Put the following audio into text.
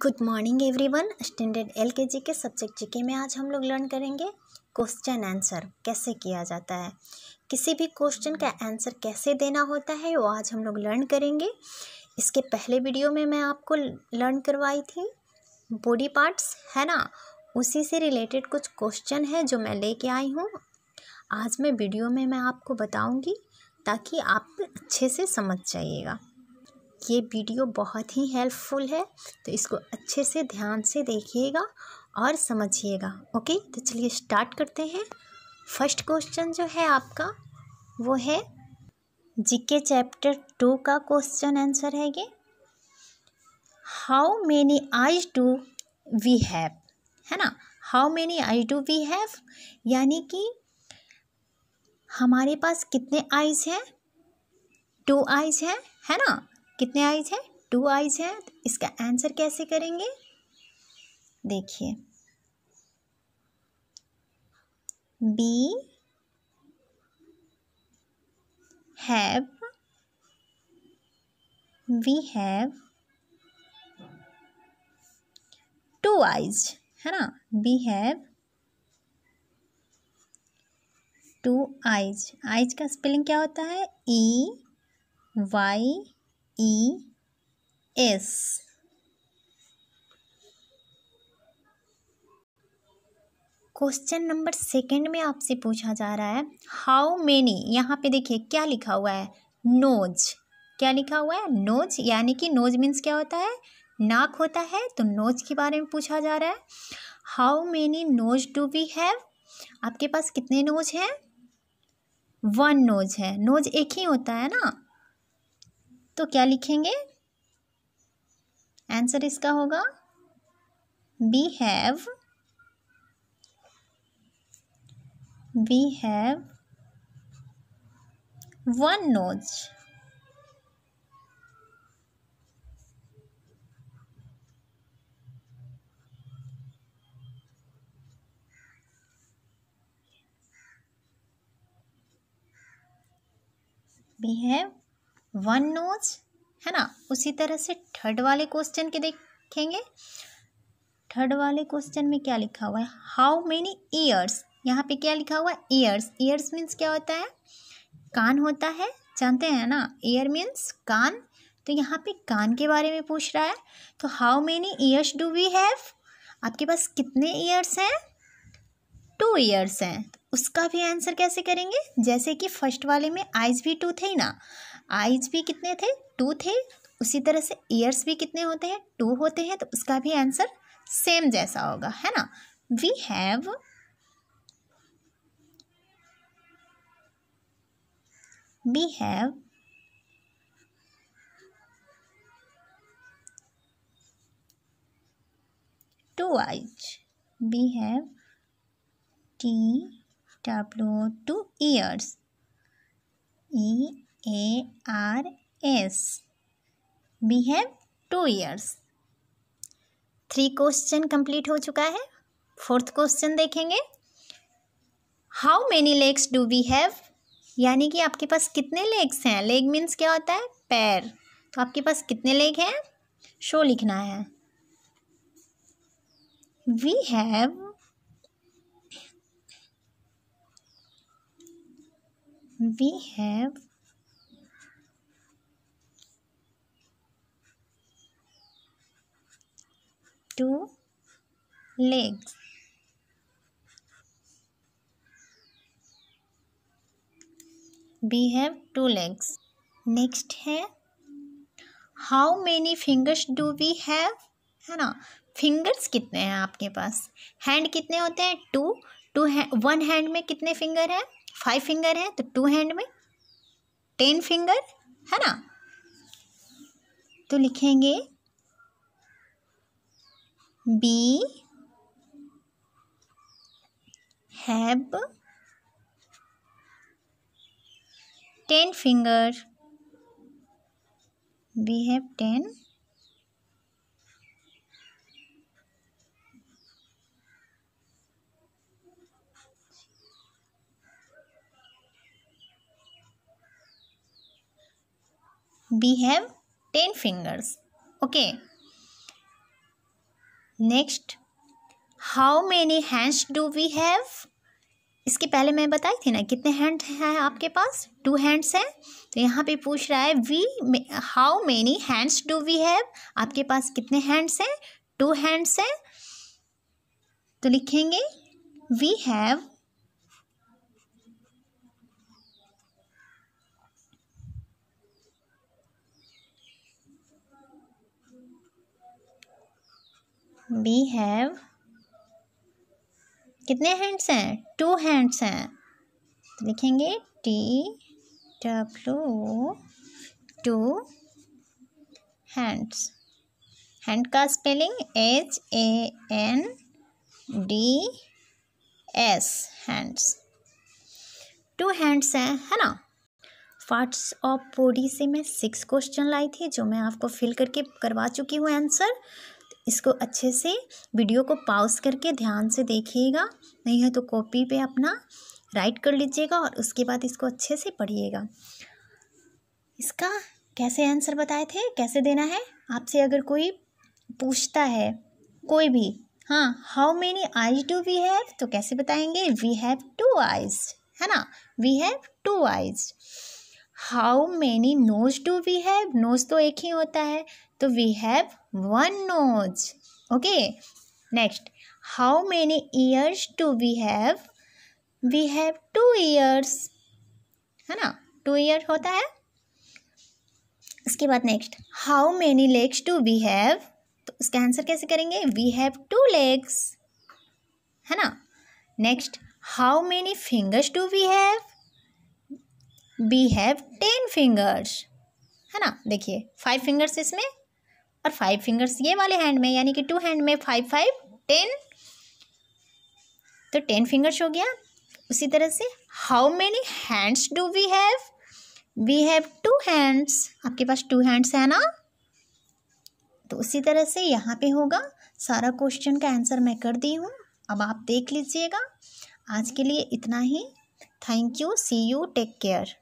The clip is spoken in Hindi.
Good morning everyone standard LKG के सब्जेक्ट जीके में आज हम लोग लर्न करेंगे क्वेश्चन आंसर कैसे किया जाता है किसी भी क्वेश्चन का आंसर कैसे देना होता है वो आज हम लोग लर्न करेंगे इसके पहले वीडियो में मैं आपको लर्न करवाई थी बॉडी पार्ट्स है ना उसी से रिलेटेड कुछ क्वेश्चन है जो मैं लेके आई हूँ आज मैं वीडियो में मैं आपको बताऊँगी ताकि आप अच्छे से समझ जाइएगा ये वीडियो बहुत ही हेल्पफुल है तो इसको अच्छे से ध्यान से देखिएगा और समझिएगा ओके तो चलिए स्टार्ट करते हैं फर्स्ट क्वेश्चन जो है आपका वो है जीके चैप्टर टू का क्वेश्चन आंसर है ये how many eyes do we have है ना how many eye do we have यानी कि हमारे पास कितने आइज हैं टू आइज हैं है ना कितने आइज हैं टू आइज हैं तो इसका आंसर कैसे करेंगे देखिए we have we have two eyes है ना we have two eyes eyes का स्पेलिंग क्या होता है E e Y E S question number second में आपसे पूछा जा रहा है हाउ मेनी यहाँ पे देखिए क्या लिखा हुआ है नोज क्या लिखा हुआ है नोज यानी कि नोज मीन्स क्या होता है नाक होता है तो नोज के बारे में पूछा जा रहा है how many nose do we have आपके पास कितने नोज हैं वन नोज है नोज एक ही होता है ना तो क्या लिखेंगे आंसर इसका होगा we have we have one nose we have one nose है ना उसी तरह से थर्ड वाले क्वेश्चन के देखेंगे थर्ड वाले क्वेश्चन में क्या लिखा हुआ है हाउ मेनी ईयर्स यहाँ पे क्या लिखा हुआ है ईयर्स ईयर्स मीन्स क्या होता है कान होता है जानते हैं ना ईयर मीन्स कान तो यहाँ पे कान के बारे में पूछ रहा है तो how many ears do we have आपके पास कितने ईयर्स हैं टू ईयर्स हैं उसका भी आंसर कैसे करेंगे जैसे कि फर्स्ट वाले में आइज भी टू थे ना आईज भी कितने थे टू थे उसी तरह से ईयर्स भी कितने होते हैं टू होते हैं तो उसका भी आंसर सेम जैसा होगा है ना we have we have two eyes we have T two ears E A R S. We have two years. Three question complete हो चुका है फोर्थ क्वेश्चन देखेंगे how many legs do we have यानी कि आपके पास कितने लेग्स हैं लेग मीन्स क्या होता है पैर तो आपके पास कितने लेग हैं शो लिखना है we have we have two legs. We have two legs. Next है how many fingers do we have है ना फिंगर्स कितने हैं आपके पास हैंड कितने होते हैं टू टू है वन हैंड में कितने फिंगर हैं फाइव फिंगर हैं तो टू हैंड में टेन फिंगर है ना तो लिखेंगे be have ten finger we have ten we have 10 fingers okay next how many hands do we have इसके पहले मैं बताई थी ना कितने हैंड हैं आपके पास टू हैंड्स हैं तो यहाँ पे पूछ रहा है we how many hands do we have आपके पास कितने हैंड्स हैं टू हैंड्स हैं तो लिखेंगे वी हैव वी हैव कितने हैंड्स हैं टू हैंड्स हैं तो लिखेंगे T W two hands hand का spelling H A N D S hands two hands हैं है ना पार्ट्स ऑफ बॉडी से मैं सिक्स क्वेश्चन लाई थी जो मैं आपको फिल करके करवा चुकी हूँ आंसर इसको अच्छे से वीडियो को पॉज करके ध्यान से देखिएगा नहीं है तो कॉपी पे अपना राइट कर लीजिएगा और उसके बाद इसको अच्छे से पढ़िएगा इसका कैसे आंसर बताए थे कैसे देना है आपसे अगर कोई पूछता है कोई भी हाँ how many eyes do we have तो कैसे बताएंगे वी हैव टू आइज है ना we have two eyes how many nose do we have nose तो एक ही होता है तो we have one nose okay next how many ears two we have we have two ears है ना टू ईयर होता है इसके बाद next how many legs two we have तो इसका आंसर कैसे करेंगे वी हैव टू लेग्स है ना next how many fingers do we have we have ten fingers है ना देखिए फाइव फिंगर्स इसमें और फाइव फिंगर्स ये वाले हैंड में यानी कि टू हैंड में फाइव फाइव टेन तो टेन फिंगर्स हो गया उसी तरह से how many hands do we have we have two hands आपके पास टू हैंड्स है ना तो उसी तरह से यहाँ पे होगा सारा क्वेश्चन का आंसर मैं कर दी हूँ अब आप देख लीजिएगा आज के लिए इतना ही thank you see you take care